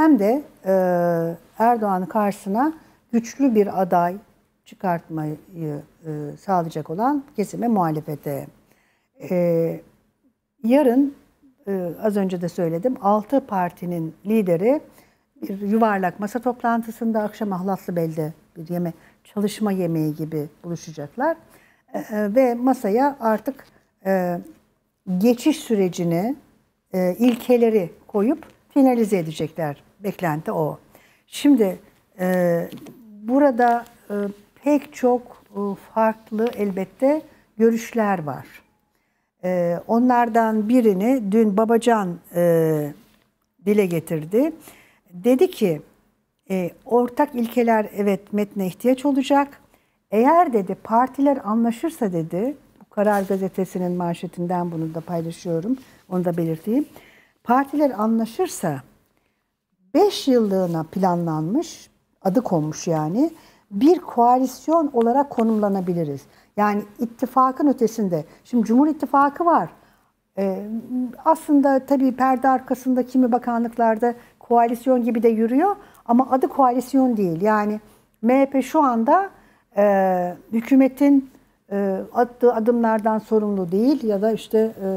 hem de e, Erdoğan karşısına güçlü bir aday çıkartmayı e, sağlayacak olan kesime muhalefete. E, yarın e, az önce de söyledim 6 partinin lideri bir yuvarlak masa toplantısında akşam belde bir yeme çalışma yemeği gibi buluşacaklar. E, e, ve masaya artık e, geçiş sürecini, e, ilkeleri koyup finalize edecekler beklenti o. Şimdi e, burada e, pek çok e, farklı elbette görüşler var. E, onlardan birini dün Babacan e, dile getirdi. Dedi ki e, ortak ilkeler evet metne ihtiyaç olacak. Eğer dedi partiler anlaşırsa dedi bu Karar Gazetesi'nin manşetinden bunu da paylaşıyorum. Onu da belirteyim. Partiler anlaşırsa 5 yıllığına planlanmış, adı konmuş yani, bir koalisyon olarak konumlanabiliriz. Yani ittifakın ötesinde. Şimdi Cumhur İttifakı var. Ee, aslında tabii perde arkasında kimi bakanlıklarda koalisyon gibi de yürüyor ama adı koalisyon değil. Yani MHP şu anda e, hükümetin e, attığı adımlardan sorumlu değil ya da işte e,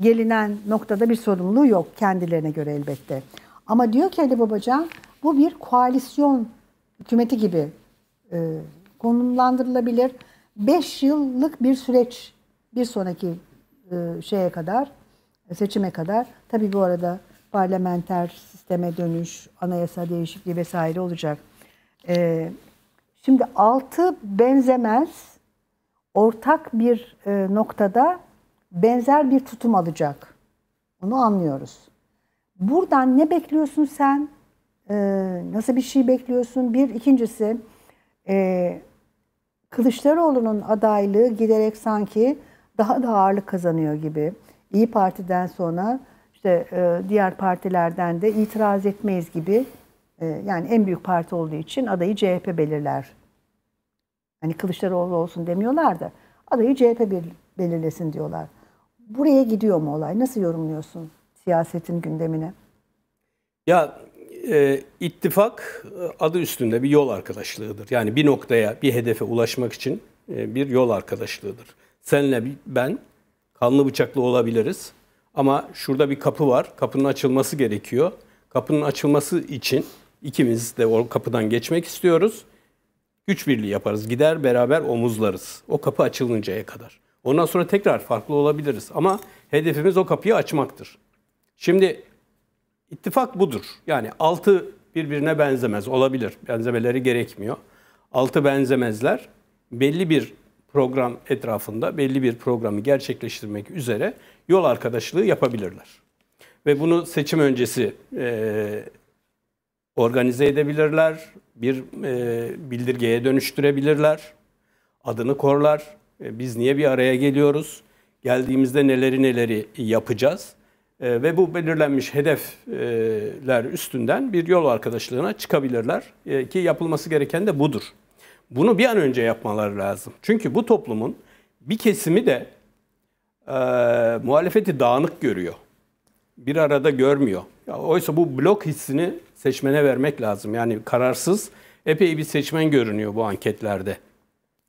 gelinen noktada bir sorumluluğu yok kendilerine göre elbette. Ama diyor ki Ali Babacan bu bir koalisyon hükümeti gibi e, konumlandırılabilir. 5 yıllık bir süreç bir sonraki e, şeye kadar, seçime kadar. Tabii bu arada parlamenter sisteme dönüş, anayasa değişikliği vesaire olacak. E, şimdi altı benzemez, ortak bir e, noktada benzer bir tutum alacak. Onu anlıyoruz. Buradan ne bekliyorsun sen? E, nasıl bir şey bekliyorsun? Bir, ikincisi e, Kılıçdaroğlu'nun adaylığı giderek sanki daha da ağırlık kazanıyor gibi. İyi Parti'den sonra işte e, diğer partilerden de itiraz etmeyiz gibi e, yani en büyük parti olduğu için adayı CHP belirler. Hani Kılıçdaroğlu olsun demiyorlar da adayı CHP belirlesin diyorlar. Buraya gidiyor mu olay? Nasıl yorumluyorsun? siyasetin gündemine? Ya e, ittifak e, adı üstünde bir yol arkadaşlığıdır. Yani bir noktaya, bir hedefe ulaşmak için e, bir yol arkadaşlığıdır. Senle ben kanlı bıçaklı olabiliriz ama şurada bir kapı var. Kapının açılması gerekiyor. Kapının açılması için ikimiz de o kapıdan geçmek istiyoruz. Güç birliği yaparız. Gider beraber omuzlarız. O kapı açılıncaya kadar. Ondan sonra tekrar farklı olabiliriz ama hedefimiz o kapıyı açmaktır. Şimdi ittifak budur. Yani altı birbirine benzemez olabilir. Benzemeleri gerekmiyor. Altı benzemezler belli bir program etrafında belli bir programı gerçekleştirmek üzere yol arkadaşlığı yapabilirler. Ve bunu seçim öncesi e, organize edebilirler, bir e, bildirgeye dönüştürebilirler, adını korlar, e, biz niye bir araya geliyoruz, geldiğimizde neleri neleri yapacağız ee, ve bu belirlenmiş hedefler üstünden bir yol arkadaşlığına çıkabilirler ee, ki yapılması gereken de budur. Bunu bir an önce yapmaları lazım. Çünkü bu toplumun bir kesimi de e, muhalefeti dağınık görüyor. Bir arada görmüyor. Ya, oysa bu blok hissini seçmene vermek lazım. Yani kararsız epey bir seçmen görünüyor bu anketlerde.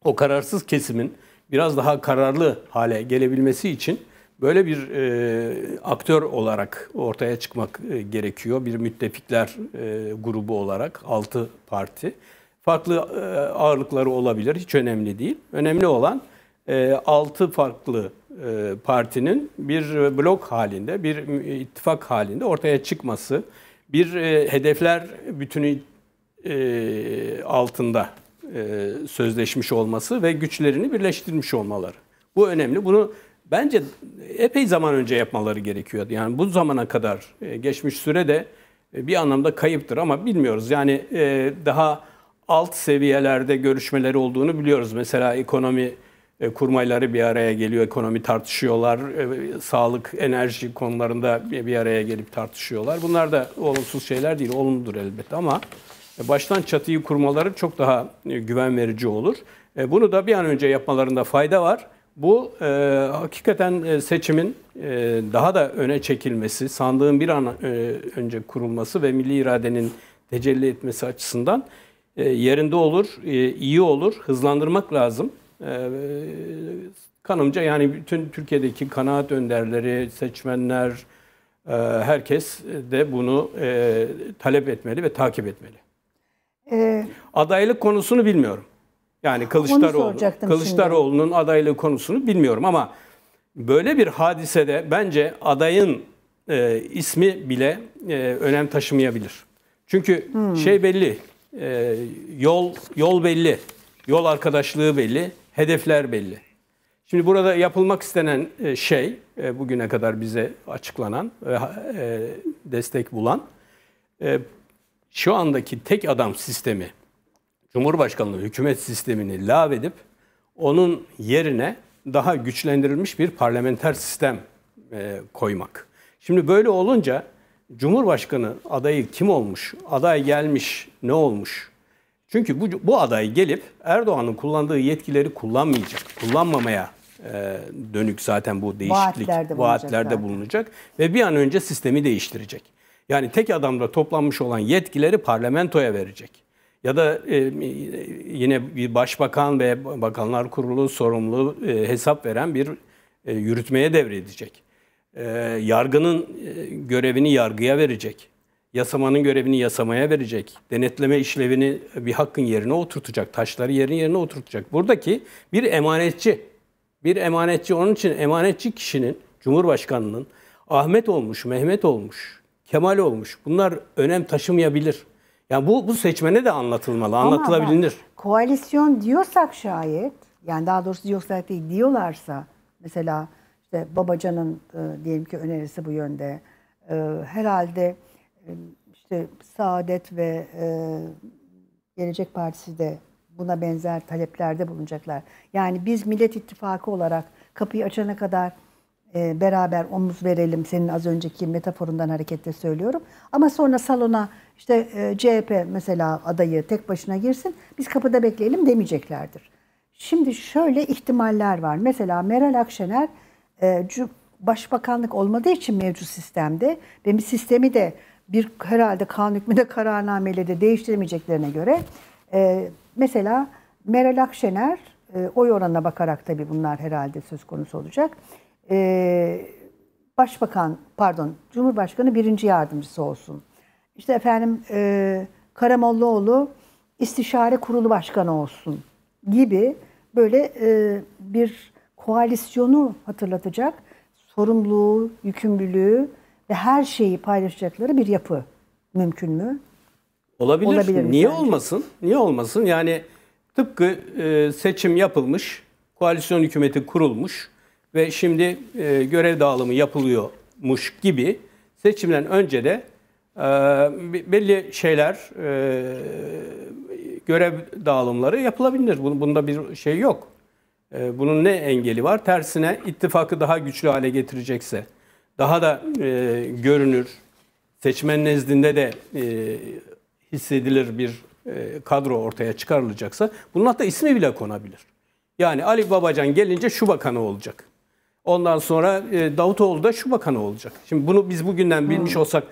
O kararsız kesimin biraz daha kararlı hale gelebilmesi için Böyle bir e, aktör olarak ortaya çıkmak e, gerekiyor. Bir müttefikler e, grubu olarak 6 parti. Farklı e, ağırlıkları olabilir. Hiç önemli değil. Önemli olan e, 6 farklı e, partinin bir blok halinde, bir ittifak halinde ortaya çıkması. Bir e, hedefler bütünü e, altında e, sözleşmiş olması ve güçlerini birleştirmiş olmaları. Bu önemli. Bunu Bence epey zaman önce yapmaları gerekiyordu. Yani bu zamana kadar e, geçmiş sürede e, bir anlamda kayıptır ama bilmiyoruz. Yani e, daha alt seviyelerde görüşmeleri olduğunu biliyoruz. Mesela ekonomi kurmayları bir araya geliyor, ekonomi tartışıyorlar, sağlık, enerji konularında bir araya gelip tartışıyorlar. Bunlar da olumsuz şeyler değil, olumludur elbette ama baştan çatıyı kurmaları çok daha güven verici olur. Bunu da bir an önce yapmalarında fayda var. Bu e, hakikaten e, seçimin e, daha da öne çekilmesi, sandığın bir an e, önce kurulması ve milli iradenin tecelli etmesi açısından e, yerinde olur, e, iyi olur, hızlandırmak lazım. E, kanımca yani bütün Türkiye'deki kanaat önderleri, seçmenler, e, herkes de bunu e, talep etmeli ve takip etmeli. Ee, Adaylık konusunu bilmiyorum. Yani Kılıçdaroğlu, Kılıçdaroğlu'nun adaylığı konusunu bilmiyorum ama böyle bir hadisede bence adayın e, ismi bile e, önem taşımayabilir. Çünkü hmm. şey belli, e, yol yol belli, yol arkadaşlığı belli, hedefler belli. Şimdi burada yapılmak istenen e, şey, e, bugüne kadar bize açıklanan, e, destek bulan, şu andaki tek adam sistemi Cumhurbaşkanlığı hükümet sistemini lağvedip onun yerine daha güçlendirilmiş bir parlamenter sistem e, koymak. Şimdi böyle olunca Cumhurbaşkanı adayı kim olmuş, aday gelmiş, ne olmuş? Çünkü bu, bu aday gelip Erdoğan'ın kullandığı yetkileri kullanmayacak, kullanmamaya e, dönük zaten bu değişiklik, vaatlerde, vaatlerde bulunacak, bulunacak ve bir an önce sistemi değiştirecek. Yani tek adamda toplanmış olan yetkileri parlamentoya verecek ya da e, yine bir başbakan ve bakanlar kurulu sorumlu e, hesap veren bir e, yürütmeye devredecek. E, yargının e, görevini yargıya verecek. Yasamanın görevini yasamaya verecek. Denetleme işlevini bir hakkın yerine oturtacak. Taşları yerin yerine oturtacak. Buradaki bir emanetçi. Bir emanetçi. Onun için emanetçi kişinin, Cumhurbaşkanının Ahmet olmuş, Mehmet olmuş, Kemal olmuş. Bunlar önem taşımayabilir. Yani bu, bu seçmene de anlatılmalı, Ama anlatılabilir. koalisyon diyorsak şayet, yani daha doğrusu diyorsak değil diyorlarsa, mesela işte Babacan'ın e, diyelim ki önerisi bu yönde, e, herhalde e, işte Saadet ve e, Gelecek Partisi de buna benzer taleplerde bulunacaklar. Yani biz Millet İttifakı olarak kapıyı açana kadar ee, beraber omuz verelim senin az önceki metaforundan hareketle söylüyorum. Ama sonra salona işte e, CHP mesela adayı tek başına girsin biz kapıda bekleyelim demeyeceklerdir. Şimdi şöyle ihtimaller var. Mesela Meral Akşener e, başbakanlık olmadığı için mevcut sistemde ve bir sistemi de bir herhalde kanun hükmünde kararnameyle de değiştiremeyeceklerine göre e, mesela Meral Akşener e, oy oranına bakarak tabii bunlar herhalde söz konusu olacak e, başbakan, pardon, Cumhurbaşkanı birinci yardımcısı olsun. İşte efendim e, Karamollaoğlu istişare kurulu başkanı olsun gibi böyle e, bir koalisyonu hatırlatacak sorumluluğu, yükümlülüğü ve her şeyi paylaşacakları bir yapı mümkün mü? Olabilir. Olabilir Niye sence? olmasın? Niye olmasın? Yani tıpkı e, seçim yapılmış, koalisyon hükümeti kurulmuş ve şimdi e, görev dağılımı yapılıyormuş gibi seçimden önce de e, belli şeyler e, görev dağılımları yapılabilir. Bunda bir şey yok. E, bunun ne engeli var? Tersine ittifakı daha güçlü hale getirecekse, daha da e, görünür, seçmen nezdinde de e, hissedilir bir e, kadro ortaya çıkarılacaksa bunun hatta ismi bile konabilir. Yani Ali Babacan gelince şu bakanı olacak. Ondan sonra e, Davutoğlu da şu bakanı olacak. Şimdi bunu biz bugünden bilmiş olsak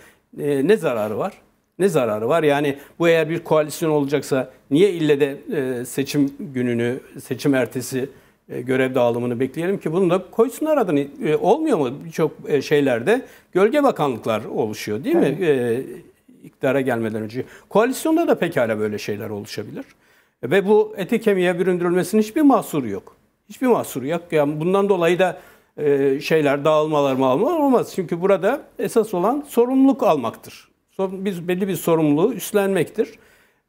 e, ne zararı var? Ne zararı var? Yani bu eğer bir koalisyon olacaksa niye ille de e, seçim gününü, seçim ertesi görev dağılımını bekleyelim ki bunu da koysunlar adını. Olmuyor mu birçok şeylerde? Gölge bakanlıklar oluşuyor değil mi? Evet. gelmeden önce. Koalisyonda da pekala böyle şeyler oluşabilir. Ve bu eti kemiğe büründürülmesinin hiçbir mahsuru yok. Hiçbir mahsuru yok. Yani bundan dolayı da e, şeyler, dağılmalar mağılmalar olmaz. Çünkü burada esas olan sorumluluk almaktır. Biz belli bir sorumluluğu üstlenmektir.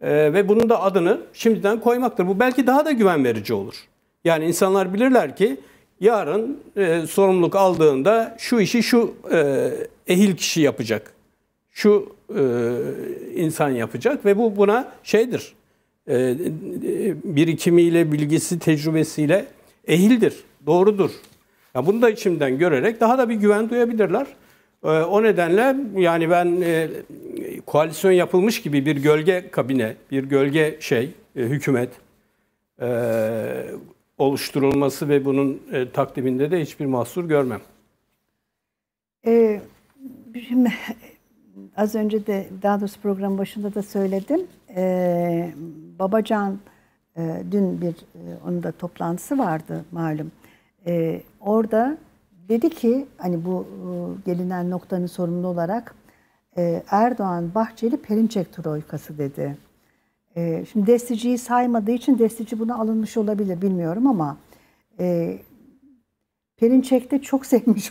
E, ve bunun da adını şimdiden koymaktır. Bu belki daha da güven verici olur. Yani insanlar bilirler ki yarın e, sorumluluk aldığında şu işi şu e, ehil kişi yapacak. Şu e, insan yapacak ve bu buna şeydir. E, e birikimiyle, bilgisi, tecrübesiyle ehildir, doğrudur. Yani bunu da içimden görerek daha da bir güven duyabilirler. Ee, o nedenle yani ben e, koalisyon yapılmış gibi bir gölge kabine, bir gölge şey, e, hükümet e, oluşturulması ve bunun takdiminde de hiçbir mahsur görmem. Ee, az önce de daha doğrusu program başında da söyledim. Ee, Babacan e, dün bir e, onun da toplantısı vardı malum. E, orada dedi ki hani bu e, gelinen noktanın sorumlu olarak e, Erdoğan Bahçeli Perinçek Troikası dedi. E, şimdi desticiyi saymadığı için destici buna alınmış olabilir bilmiyorum ama e, Perinçek de çok sevmiş